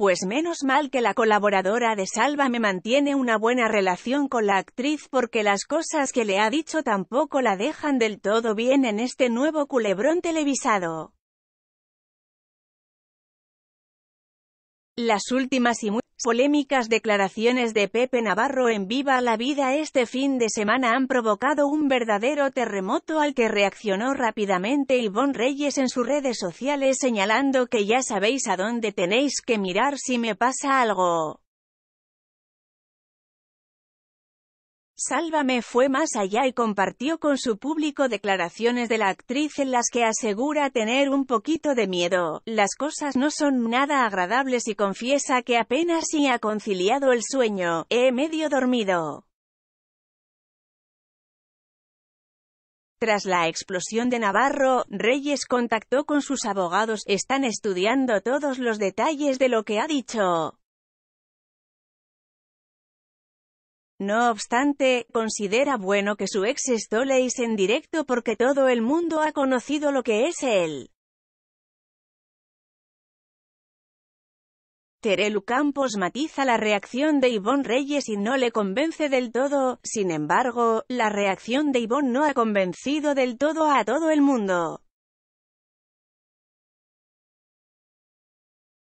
Pues menos mal que la colaboradora de Salva me mantiene una buena relación con la actriz porque las cosas que le ha dicho tampoco la dejan del todo bien en este nuevo culebrón televisado. Las últimas y muy Polémicas declaraciones de Pepe Navarro en Viva la Vida este fin de semana han provocado un verdadero terremoto al que reaccionó rápidamente Ivonne Reyes en sus redes sociales señalando que ya sabéis a dónde tenéis que mirar si me pasa algo. Sálvame fue más allá y compartió con su público declaraciones de la actriz en las que asegura tener un poquito de miedo. Las cosas no son nada agradables y confiesa que apenas si ha conciliado el sueño, he medio dormido. Tras la explosión de Navarro, Reyes contactó con sus abogados, están estudiando todos los detalles de lo que ha dicho. No obstante, considera bueno que su ex se en directo porque todo el mundo ha conocido lo que es él. Terelu Campos matiza la reacción de Ivonne Reyes y no le convence del todo, sin embargo, la reacción de Ivonne no ha convencido del todo a todo el mundo.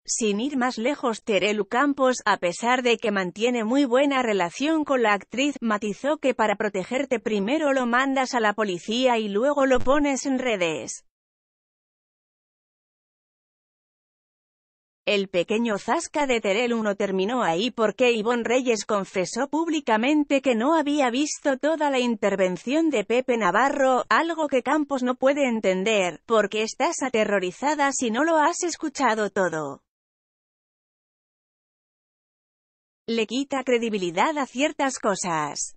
Sin ir más lejos, Terelu Campos, a pesar de que mantiene muy buena relación con la actriz, matizó que para protegerte primero lo mandas a la policía y luego lo pones en redes. El pequeño zasca de Terelu no terminó ahí porque Ivonne Reyes confesó públicamente que no había visto toda la intervención de Pepe Navarro, algo que Campos no puede entender, porque estás aterrorizada si no lo has escuchado todo. le quita credibilidad a ciertas cosas.